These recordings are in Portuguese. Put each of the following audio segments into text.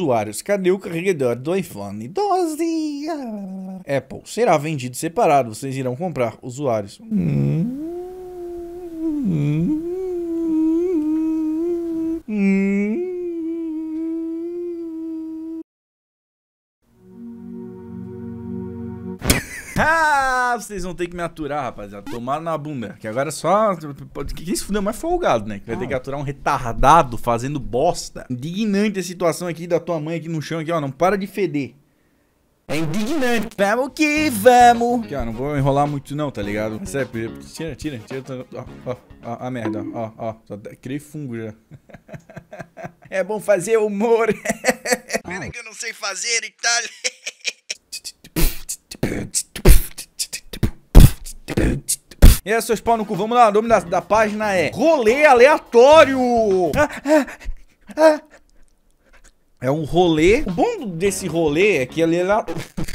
usuários. Cadê o carregador do iPhone 12? Apple será vendido separado. Vocês irão comprar usuários. Ah! Ah, vocês vão ter que me aturar, rapaziada. Tomar na bunda. Que agora é só. Quem se fudeu mais folgado, né? Que vai ah. ter que ah. aturar um retardado fazendo bosta. Indignante a situação aqui da tua mãe aqui no chão, aqui, ó. Não para de feder. É indignante. Vamos que vamos. Aqui, ó, não vou enrolar muito não, tá ligado? Sério, é, tira, tira, tira. Ó, ó, ó, a merda, ó, ó. Só tá, criei fungo já. é bom fazer humor. Pera que eu não sei fazer e tal. E aí, seus pau no cu, vamos lá. O nome da, da página é Rolê Aleatório. Ah, ah, ah. É um rolê. O bom desse rolê é que ele é,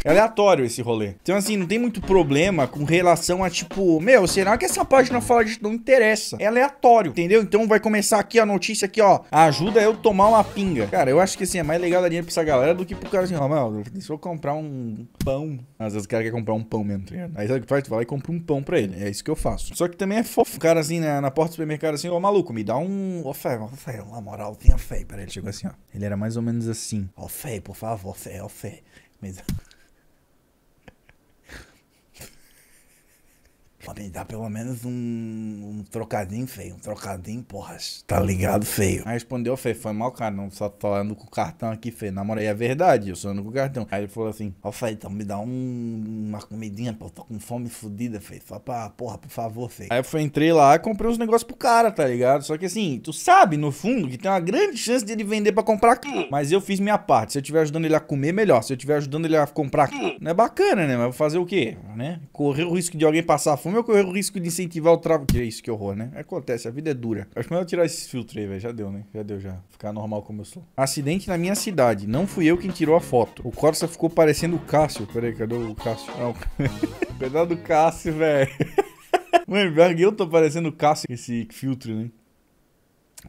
é aleatório esse rolê. Então, assim, não tem muito problema com relação a tipo, meu, será que essa página fala de não interessa? É aleatório, entendeu? Então vai começar aqui a notícia aqui, ó. Ajuda eu tomar uma pinga. Cara, eu acho que assim, é mais legal dar dinheiro pra essa galera do que pro cara assim, ó, mano, deixa eu comprar um pão. Às vezes o cara quer comprar um pão mesmo, tá ligado? Aí sabe o que faz? Tu vai lá e compra um pão pra ele. É isso que eu faço. Só que também é fofo. O cara assim, na, na porta do supermercado, assim, ó, maluco, me dá um. Ô, Fé, na moral, tenha fé. Peraí, ele chegou assim, ó. Ele era mais ou menos menos assim. Ó fé, por favor, fé, ó fé. Mas... me dar pelo menos um, um trocadinho feio. Um trocadinho, porra, tá ligado feio. Aí respondeu feio, foi mal, cara. Não, só tô com o cartão aqui feio. Na moral, é verdade, eu só ando com o cartão. Aí ele falou assim, ó, feio, então me dá um, uma comidinha, pô, tô com fome fodida, feio. Só pra, porra, por favor, feio. Aí eu fui, entrei lá e comprei uns negócios pro cara, tá ligado? Só que assim, tu sabe, no fundo, que tem uma grande chance dele vender pra comprar. Mas eu fiz minha parte. Se eu tiver ajudando ele a comer, melhor. Se eu tiver ajudando ele a comprar, não é bacana, né? Mas vou fazer o quê? Né? Correr o risco de alguém passar fome eu correr o risco de incentivar o tráfico. Que é isso, que horror, né? Acontece, a vida é dura. Acho melhor tirar esses filtros aí, velho. Já deu, né? Já deu, já. Ficar normal como eu sou. Acidente na minha cidade. Não fui eu quem tirou a foto. O Corsa ficou parecendo o Cássio. Pera aí, cadê o Cássio? Não. Pedal do Cássio, velho. Mano, eu tô parecendo o Cássio esse filtro, né?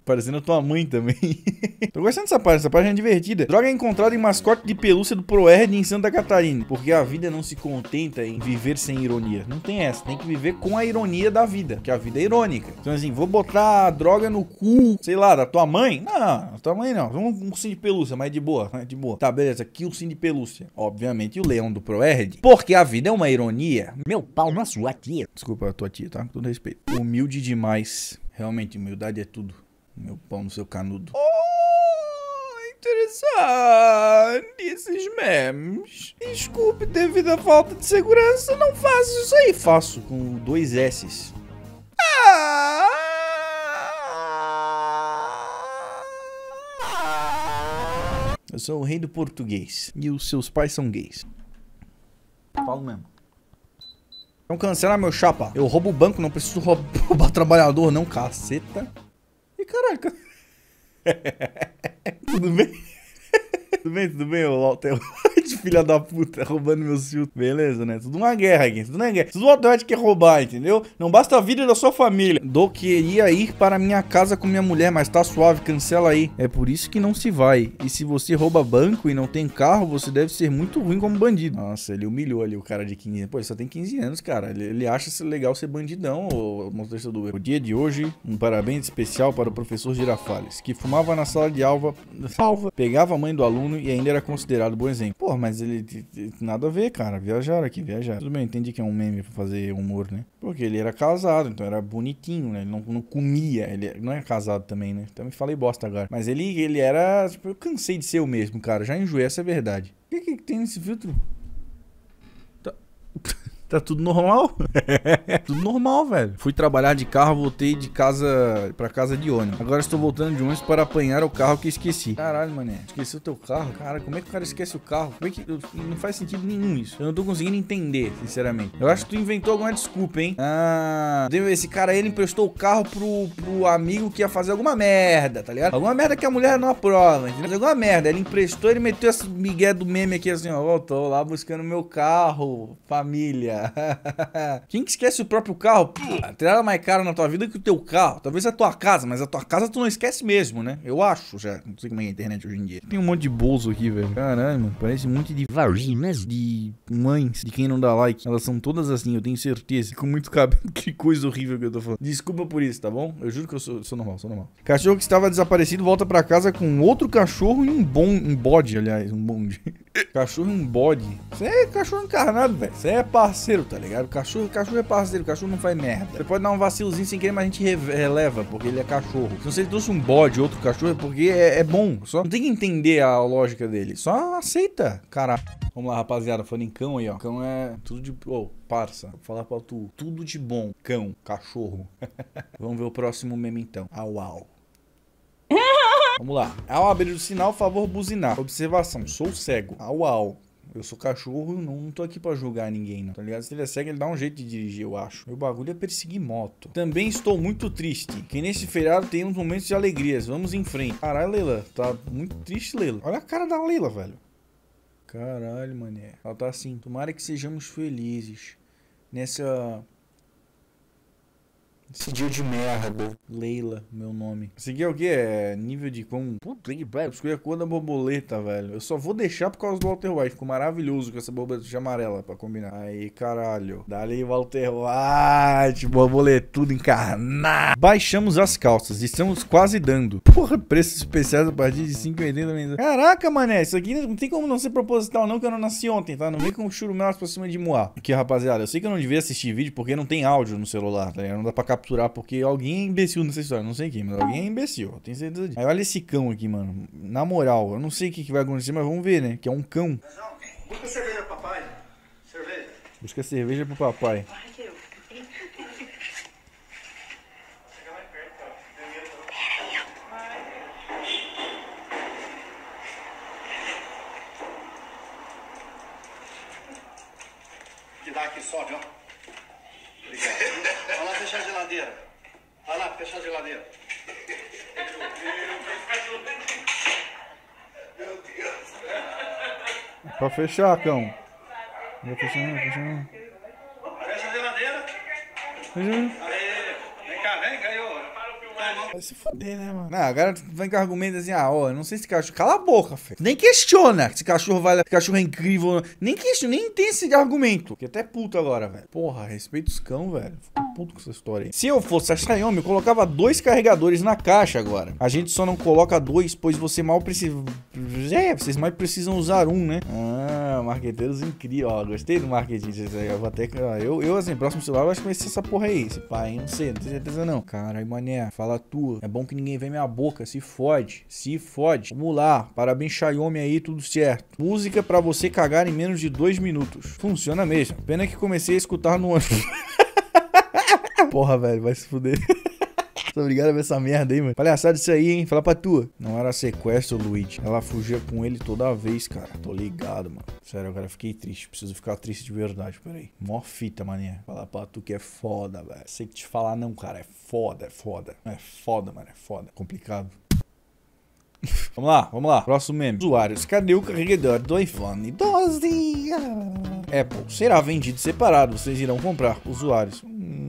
Parecendo a tua mãe também. Tô gostando dessa parte essa página é divertida. Droga é encontrada em mascote de pelúcia do ProErd em Santa Catarina. Porque a vida não se contenta em viver sem ironia. Não tem essa, tem que viver com a ironia da vida. Que a vida é irônica. Então assim, vou botar a droga no cu, sei lá, da tua mãe? Não, da tua mãe não. Vamos um ursinho de pelúcia, mas de boa, né, de boa. Tá, beleza, aqui um ursinho de pelúcia. Obviamente o leão do ProErd. Porque a vida é uma ironia. Meu pau na sua tia. Desculpa a tua tia, tá? Com todo respeito. Humilde demais. Realmente, humildade é tudo. Meu pau no seu canudo. Oh, interessante esses memes. Desculpe, devido à falta de segurança, não faço isso aí. Faço com dois S's. Ah! Eu sou o rei do português. E os seus pais são gays. Falo mesmo. Então cancela meu chapa. Eu roubo o banco, não preciso roubar trabalhador, não, caceta falei, caraca. tudo bem? tudo bem, tudo bem, Walter White? filha da puta, roubando meus filtros. Beleza, né? Tudo uma é guerra aqui, tudo uma guerra. Tudo o Altered quer roubar, entendeu? Não basta a vida da sua família. Do queria ir para minha casa com minha mulher, mas tá suave, cancela aí. É por isso que não se vai. E se você rouba banco e não tem carro, você deve ser muito ruim como bandido. Nossa, ele humilhou ali o cara de 15 anos. Pô, ele só tem 15 anos, cara. Ele, ele acha legal ser bandidão, o motorista do Uber. O dia de hoje, um parabéns especial para o professor Girafales, que fumava na sala de alva, salva, pegava a mãe do aluno e ainda era considerado bom exemplo. Pô, mas mas ele. Nada a ver, cara. Viajaram aqui, viajaram. Tudo bem, entendi que é um meme pra fazer humor, né? Porque ele era casado, então era bonitinho, né? Ele não, não comia. Ele é, não é casado também, né? Também falei bosta agora. Mas ele, ele era. Tipo, eu cansei de ser o mesmo, cara. Já enjoei, essa é verdade. O que, que tem nesse filtro? Tá tudo normal? tudo normal, velho. Fui trabalhar de carro, voltei de casa pra casa de ônibus. Agora estou voltando de ônibus para apanhar o carro que esqueci. Caralho, mané. Esqueci o teu carro? Cara, como é que o cara esquece o carro? Como é que. Não faz sentido nenhum isso. Eu não tô conseguindo entender, sinceramente. Eu acho que tu inventou alguma desculpa, hein? Ah. Esse cara ele emprestou o carro pro, pro amigo que ia fazer alguma merda, tá ligado? Alguma merda que a mulher não aprova, entendeu? Alguma merda. Ele emprestou, ele meteu esse migué do meme aqui assim, ó. tô lá buscando meu carro, família. Quem que esquece o próprio carro? Não hum. tem nada mais caro na tua vida que o teu carro. Talvez a tua casa, mas a tua casa tu não esquece mesmo, né? Eu acho já. Não sei como é, é a internet hoje em dia. Tem um monte de bolso aqui, velho. Caralho, mano. Parece um monte de vaginas de mães de quem não dá like. Elas são todas assim, eu tenho certeza. Com muito cabelo. Que coisa horrível que eu tô falando. Desculpa por isso, tá bom? Eu juro que eu sou, sou normal, sou normal. Cachorro que estava desaparecido volta pra casa com outro cachorro e um bom, um bode, aliás, um bonde. Cachorro é um bode. Você é cachorro encarnado, velho. Você é parceiro, tá ligado? Cachorro, cachorro é parceiro, cachorro não faz merda. Você pode dar um vacilozinho sem querer, mas a gente releva, porque ele é cachorro. Se você trouxe um bode, outro cachorro, é porque é, é bom. Só não tem que entender a lógica dele. Só aceita, cara. Vamos lá, rapaziada. Falando em cão aí, ó. Cão é tudo de. Oh, parça. Vou falar pra tu. Tudo de bom. Cão, cachorro. Vamos ver o próximo meme então. Au, au. Vamos lá. Ao abrir o sinal, favor buzinar. Observação, sou cego. Au, au. Eu sou cachorro, não tô aqui pra julgar ninguém, não. Tá ligado? Se ele é cego, ele dá um jeito de dirigir, eu acho. Meu bagulho é perseguir moto. Também estou muito triste. Que nesse feriado tem uns momentos de alegrias. Vamos em frente. Caralho, Leila. Tá muito triste, Leila. Olha a cara da Leila, velho. Caralho, mané. Ela tá assim. Tomara que sejamos felizes. Nessa Seguiu de merda. Leila, meu nome. aqui é o quê? É nível de quão. Puta que pariu. Escolhi a cor da borboleta, velho. Eu só vou deixar por causa do Walter White. Ficou maravilhoso com essa borboleta amarela pra combinar. Aí, caralho. Dali, Walter White. Borboletudo encarnado. Baixamos as calças. Estamos quase dando. Porra, preços especiais a partir de 5,80. Caraca, mané. Isso aqui não tem como não ser proposital, não, que eu não nasci ontem, tá? Não vem com churumelas pra cima de moar. Aqui, rapaziada. Eu sei que eu não devia assistir vídeo porque não tem áudio no celular, tá ligado? Não dá pra capturar porque alguém é imbecil nessa história. Não sei quem, mas alguém é imbecil. tenho certeza disso. Aí olha esse cão aqui, mano. Na moral, eu não sei o que, que vai acontecer, mas vamos ver, né? Que é um cão. Busca cerveja pro papai. Né? Cerveja. Busca cerveja pro papai. Que dá aqui, sobe, ó. lata a geladeira. Meu Deus. Pra fechar, cão. Vai fechando, vai fechando. Fecha a geladeira. Vai se fuder, né, mano? Não, agora vem com argumentos assim, ah, ó, não sei se cachorro. Cala a boca, filho. Nem questiona se cachorro vale. Cachorro é incrível. Nem questiona, nem tem esse argumento. Fiquei até puto agora, velho. Porra, respeito os cão, velho. Fico puto com essa história aí. Se eu fosse a Xiaomi, eu colocava dois carregadores na caixa agora. A gente só não coloca dois, pois você mal precisa. É, vocês mais precisam usar um, né? Ah. Marqueteiros incríveis. Ó, gostei do marketing. Eu vou até. Ó, eu, eu, assim, próximo celular eu acho que vai ser essa porra aí. Esse pai, hein? não sei, não tenho certeza não. Cara, aí, mané, fala tua. É bom que ninguém vê minha boca. Se fode, se fode. Vamos lá. Parabéns, Xiaomi aí, tudo certo. Música pra você cagar em menos de dois minutos. Funciona mesmo. Pena que comecei a escutar no ano. porra, velho, vai se fuder. Tá ligado a ver essa merda aí, mano? Palhaçada isso aí, hein? Fala pra tua. Não era sequestro, Luigi. Ela fugia com ele toda vez, cara. Tô ligado, mano. Sério, agora fiquei triste. Preciso ficar triste de verdade, peraí. Mó fita, mané. Fala pra tu que é foda, velho. Sei que te falar não, cara. É foda, é foda. É foda, mano. É foda. Complicado. Vamos lá, vamos lá. Próximo meme. Usuários, cadê o carregador do iPhone 12? Apple será vendido separado. Vocês irão comprar. Usuários. Hum.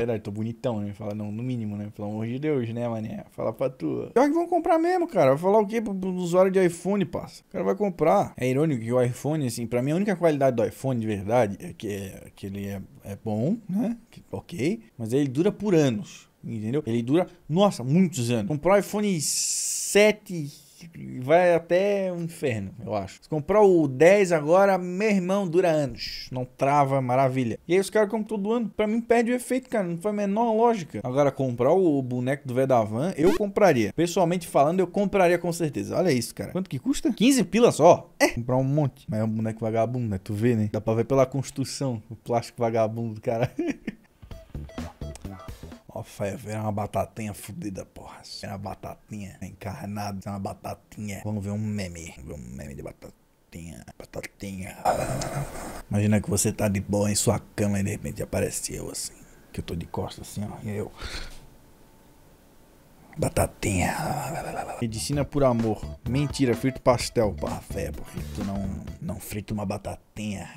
verdade, é, tô bonitão, né? Fala, não, no mínimo, né? Pelo amor de Deus, né, mané? Fala pra tu. Pior que vão comprar mesmo, cara. Vai falar o quê pro, pro usuário de iPhone, passa? O cara vai comprar. É irônico que o iPhone, assim, pra mim a única qualidade do iPhone de verdade é que, é, que ele é, é bom, né? Que, ok. Mas ele dura por anos, entendeu? Ele dura, nossa, muitos anos. Comprar o iPhone 7 vai até o inferno, eu acho. Se comprar o 10 agora, meu irmão, dura anos. Não trava, maravilha. E aí os caras compram todo ano. Pra mim perde o efeito, cara. Não faz a menor lógica. Agora, comprar o boneco do Vedavan, eu compraria. Pessoalmente falando, eu compraria com certeza. Olha isso, cara. Quanto que custa? 15 pilas só. É. Comprar um monte. Mas é um boneco vagabundo, né? Tu vê, né? Dá pra ver pela construção. O plástico vagabundo do cara. Ó, é uma batatinha fodida, porra. Será uma batatinha encarnada, será uma batatinha. Vamos ver um meme. Vamos ver um meme de batatinha. Batatinha. Imagina que você tá de boa em sua cama e de repente aparece eu assim. Que eu tô de costas assim, ó. E eu. Batatinha. Medicina por amor. Mentira, frito pastel. porra, fé, porque tu não, não frita uma batatinha.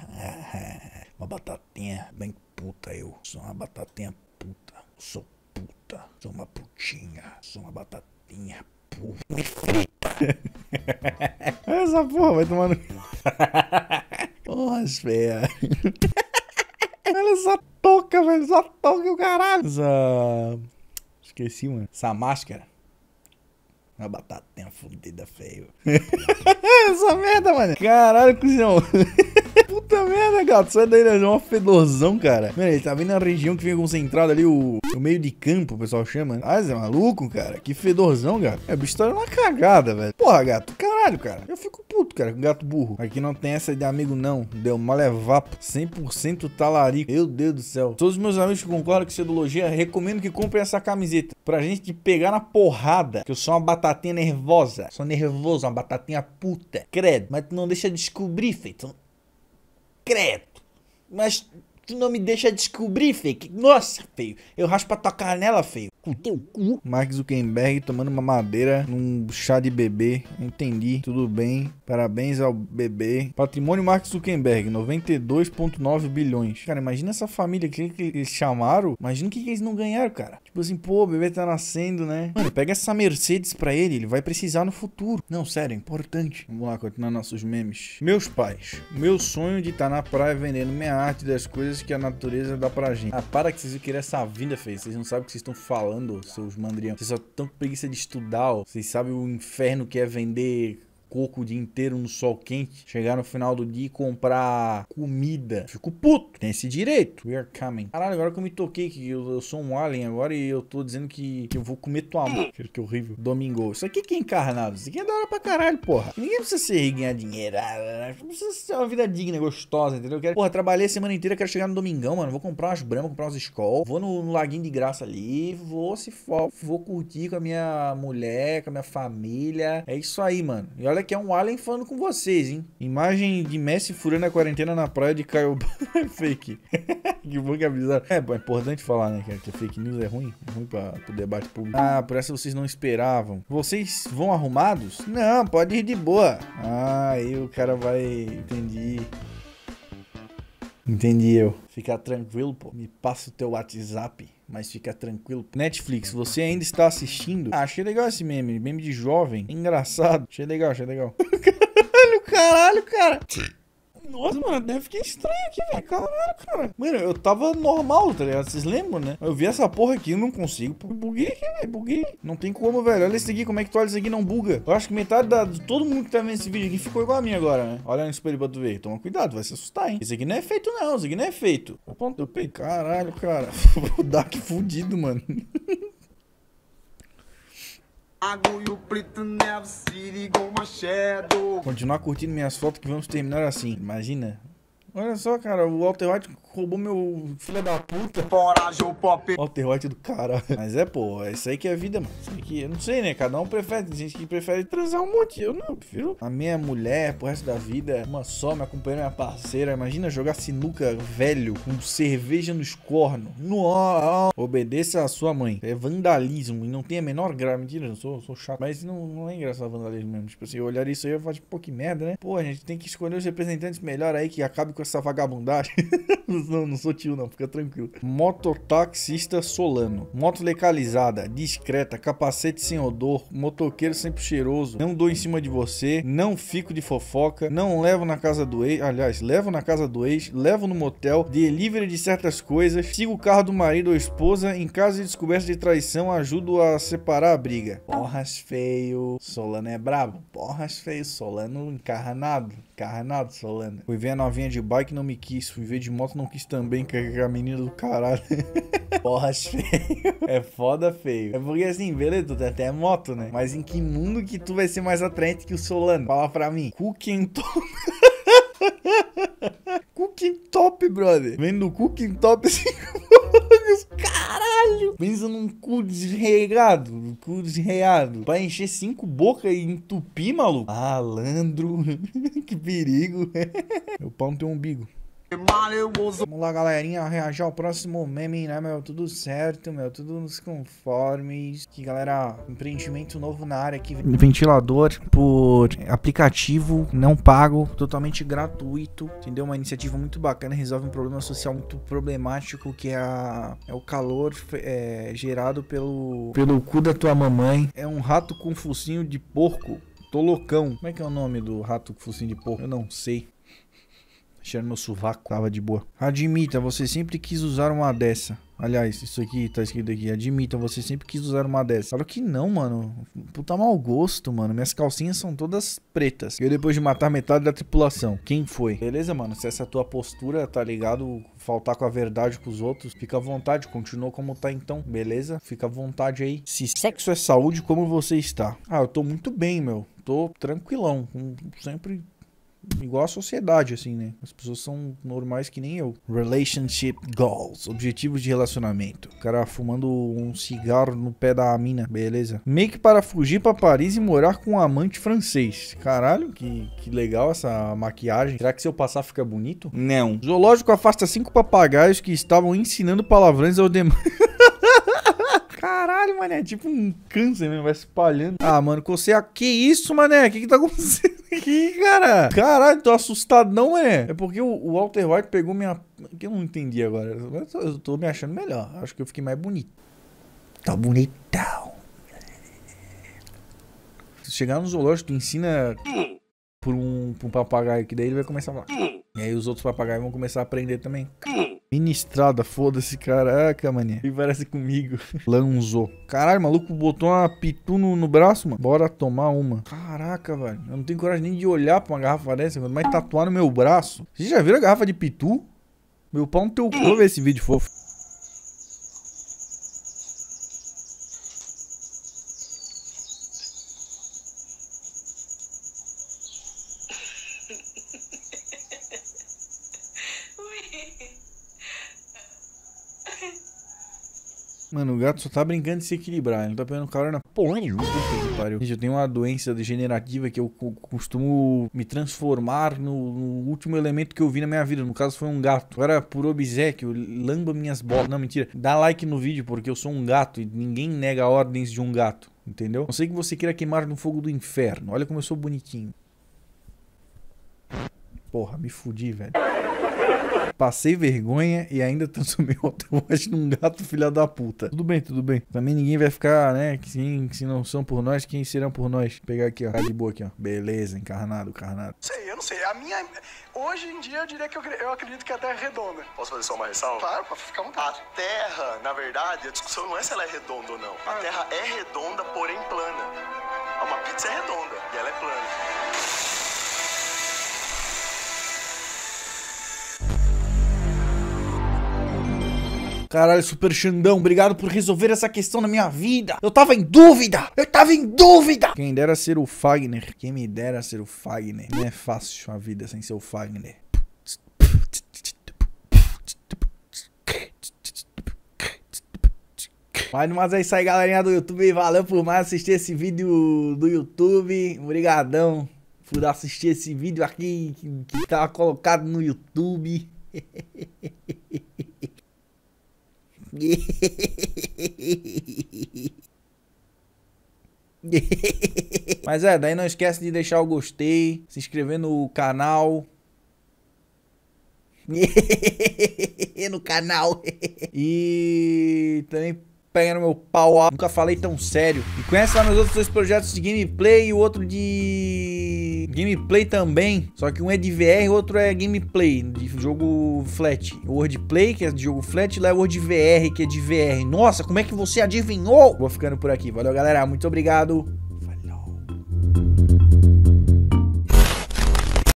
Uma batatinha bem puta, eu. Sou uma batatinha puta. Sou puta, sou uma putinha, sou uma batatinha, porra, Me frita! Essa porra vai tomar no. Porra, feia. Ela é só toca, velho, só toca o caralho. Essa. Esqueci, mano. Essa máscara. Uma batatinha fudida feio. Essa merda, mano. Caralho, cuzão. Puta merda, gato. Sai é daí, né? Uma fedorzão, cara. Mano, ele tá vendo a região que fica concentrada ali, o, o meio de campo, o pessoal chama. Né? Ah, você é maluco, cara? Que fedorzão, gato. É, o bicho tá uma cagada, velho. Porra, gato. Caralho, cara. Eu fico puto, cara, com gato burro. Aqui não tem essa de amigo, não. Deu mal é vapo. 100% talarico. Meu Deus do céu. Todos os meus amigos que concordam com essa cedulogia recomendo que comprem essa camiseta. Pra gente pegar na porrada. Que eu sou uma batata batatinha nervosa. Sou nervoso, uma batatinha puta. Credo. Mas tu não deixa descobrir, feito. Credo. Mas Tu não me deixa descobrir, feio. Nossa, feio. Eu raspo a tua canela, feio. Com teu cu. Mark Zuckerberg tomando uma madeira num chá de bebê. Entendi. Tudo bem. Parabéns ao bebê. Patrimônio Mark Zuckerberg, 92,9 bilhões. Cara, imagina essa família que, que eles chamaram. Imagina o que, que, eles não ganharam, cara. Tipo assim, pô, o bebê tá nascendo, né? Mano, pega essa Mercedes pra ele. Ele vai precisar no futuro. Não, sério, é importante. Vamos lá, continuar nossos memes. Meus pais. Meu sonho de estar tá na praia vendendo minha arte das coisas coisas que a natureza dá pra gente. Ah, para que vocês querem essa vida, fez. Vocês não sabem o que vocês estão falando, seus mandrião. Vocês só estão com preguiça de estudar, ó. Vocês sabem o inferno que é vender coco o dia inteiro no sol quente, chegar no final do dia e comprar comida. Fico puto, tem esse direito. We are coming. Caralho, agora que eu me toquei, que eu, eu sou um alien agora e eu tô dizendo que, que eu vou comer tua mãe. Que horrível. Domingo. Isso aqui que é encarnado. Isso aqui é da hora pra caralho, porra. Ninguém precisa ser ganhar dinheiro. Ah, ah, ah. Não precisa ser uma vida digna, gostosa, entendeu? Eu quero, porra, trabalhei a semana inteira, quero chegar no domingão, mano. Vou comprar umas bramas, comprar umas escol. Vou no, no laguinho de graça ali, vou se for, vou curtir com a minha mulher, com a minha família. É isso aí, mano. E olha agora que é um alien falando com vocês, hein? Imagem de Messi furando a quarentena na praia de é fake. que bom que avisaram. É, é importante falar, né, cara, que é fake news é ruim. É ruim pra, pro debate público. Ah, por essa vocês não esperavam. Vocês vão arrumados? Não, pode ir de boa. Ah, aí o cara vai... Entendi. Entendi eu. Fica tranquilo, pô. Me passa o teu WhatsApp mas fica tranquilo. Netflix, você ainda está assistindo? Ah, achei legal esse meme, meme de jovem. Engraçado. Achei legal, achei legal. caralho, caralho, cara. Nossa, mano, deve ficar estranho aqui, velho. Caralho, cara. Mano, eu tava normal, tá ligado? Vocês lembram, né? Eu vi essa porra aqui, não consigo. Buguei aqui, velho. Buguei. Não tem como, velho. Olha esse aqui, como é que tu olha isso aqui não buga? Eu acho que metade da, de todo mundo que tá vendo esse vídeo aqui ficou igual a mim agora, né? Olha no espelho pra tu ver. Toma cuidado, vai se assustar, hein? Esse aqui não é feito, não. Esse aqui não é feito. O ponto Eu peguei. Caralho, cara. o Dark fudido, mano. Continuar curtindo minhas fotos que vamos terminar assim. Imagina. Olha só, cara, o Walter White roubou meu filho da puta. Coragem, o pop. Ó, o terror do cara. Mas é, pô, é isso aí que é a vida, mano. Isso aí que, eu não sei, né? Cada um prefere. Tem gente que prefere transar um monte. Eu não, prefiro a minha mulher pro resto da vida. Uma só, me acompanhando minha parceira. Imagina jogar sinuca velho com cerveja nos cornos. No, obedeça a sua mãe. É vandalismo e não tem a menor graça. Mentira, eu sou, sou chato. Mas não, não é engraçado vandalismo mesmo. Tipo assim, eu olhar isso aí e falo, tipo, pô, que merda, né? Pô, a gente tem que escolher os representantes melhor aí que acabe com essa vagabundagem. não, não sou tio não, fica tranquilo. Mototaxista Solano. Moto legalizada, discreta, capacete sem odor, motoqueiro sempre cheiroso. Não dou em cima de você, não fico de fofoca, não levo na casa do ex, aliás, levo na casa do ex, levo no motel, delivery de certas coisas, sigo o carro do marido ou esposa, em caso de descoberta de traição, ajudo a separar a briga. Porras feio, Solano é brabo. Porras feio, Solano encarnado. Carnado, Solana. Fui ver a novinha de bike, não me quis. Fui ver de moto, não quis também. Que é a menina do caralho. Porra, feio. É foda, feio. É porque assim, beleza, tu tem até moto, né? Mas em que mundo que tu vai ser mais atraente que o Solano? Fala pra mim. Cooking top. Cooking Top, brother. Vendo Cooking Top assim Pensa num cu desregado, cu desreado. Pra encher cinco bocas e entupir, maluco. Alandro, que perigo. Meu pau não tem um umbigo. Vamos lá, galerinha, reagir ao próximo meme, né, meu? Tudo certo, meu, tudo nos conformes. Que galera, empreendimento novo na área aqui. Ventilador por aplicativo não pago, totalmente gratuito, entendeu? Uma iniciativa muito bacana, resolve um problema social muito problemático que é, a, é o calor é, gerado pelo, pelo cu da tua mamãe. É um rato com focinho de porco. Tô loucão. Como é que é o nome do rato com focinho de porco? Eu não sei. Cheirando meu sovaco. Tava de boa. Admita, você sempre quis usar uma dessa. Aliás, isso aqui tá escrito aqui. Admita, você sempre quis usar uma dessa. Claro que não, mano. Puta mau gosto, mano. Minhas calcinhas são todas pretas. Eu depois de matar metade da tripulação. Quem foi? Beleza, mano? Se essa tua postura, tá ligado? Faltar com a verdade com os outros, fica à vontade. Continua como tá então, beleza? Fica à vontade aí. Se sexo é saúde, como você está? Ah, eu tô muito bem, meu. Tô tranquilão. Sempre igual a sociedade, assim, né? As pessoas são normais que nem eu. Relationship goals, objetivos de relacionamento. O cara fumando um cigarro no pé da mina, beleza. Make para fugir para Paris e morar com um amante francês. Caralho, que, que legal essa maquiagem. Será que se eu passar fica bonito? Não. Zoológico afasta cinco papagaios que estavam ensinando palavrões ao demais. Caralho, mané, é tipo um câncer mesmo, vai espalhando. Ah, mano, cocei a... Ah, que isso, mané? O que que tá acontecendo aqui, cara? Caralho, tô assustado não, mané. É porque o, o Walter White pegou minha... Que eu não entendi agora. Eu tô, eu tô me achando melhor. Acho que eu fiquei mais bonito. Tá bonitão. Se chegar no zoológico, tu ensina por um, por um papagaio, que daí ele vai começar a falar... E aí os outros papagaios vão começar a aprender também. Ministrada, foda-se, caraca, mané. E parece comigo. Lanzo. Caralho, maluco botou uma pitu no, no, braço, mano. Bora tomar uma. Caraca, velho. Eu não tenho coragem nem de olhar pra uma garrafa dessa, mano. Mas tatuar no meu braço. Vocês já viram a garrafa de pitu? Meu pau no teu cu, hum. ver esse vídeo fofo. Mano, o gato só tá brincando de se equilibrar. Ele não tá pegando carona porra nenhuma. Gente, eu tenho uma doença degenerativa que eu costumo me transformar no, no, último elemento que eu vi na minha vida. No caso, foi um gato. Agora, por obsequio, lamba minhas bolas. Não, mentira. Dá like no vídeo, porque eu sou um gato e ninguém nega ordens de um gato. Entendeu? Não sei que você queira queimar no fogo do inferno. Olha como eu sou bonitinho. Porra, me fudi, velho. Passei vergonha e ainda transformei o voz num gato filha da puta. Tudo bem, tudo bem. Também ninguém vai ficar, né? Que se não são por nós, quem serão por nós? Vou pegar aqui, ó. Tá de boa aqui, ó. Beleza, encarnado, encarnado. Sei, eu não sei. A minha. Hoje em dia eu diria que eu, eu acredito que a Terra é redonda. Posso fazer só uma ressalva? Claro, pra ficar um vontade. A Terra, na verdade, a discussão não é se ela é redonda ou não. A ah. Terra é redonda, porém plana. Uma pizza é redonda e ela é plana. Caralho, Super Xandão, obrigado por resolver essa questão na minha vida. Eu tava em dúvida. Eu tava em dúvida. Quem dera ser o Fagner. Quem me dera ser o Fagner. Não é fácil a vida sem ser o Fagner. Mas, mas é isso aí, galerinha do YouTube. Valeu por mais assistir esse vídeo do YouTube. Obrigadão por assistir esse vídeo aqui que, que tava tá colocado no YouTube. Mas é, daí não esquece de deixar o gostei, se inscrever no canal. no canal. e também pega no meu pau. Nunca falei tão sério. E conhece lá meus outros dois projetos de gameplay e o outro de Gameplay também, só que um é de VR, outro é gameplay, de jogo flat. Wordplay, que é de jogo flat, lá é Word VR, que é de VR. Nossa, como é que você adivinhou? Vou ficando por aqui. Valeu, galera. Muito obrigado.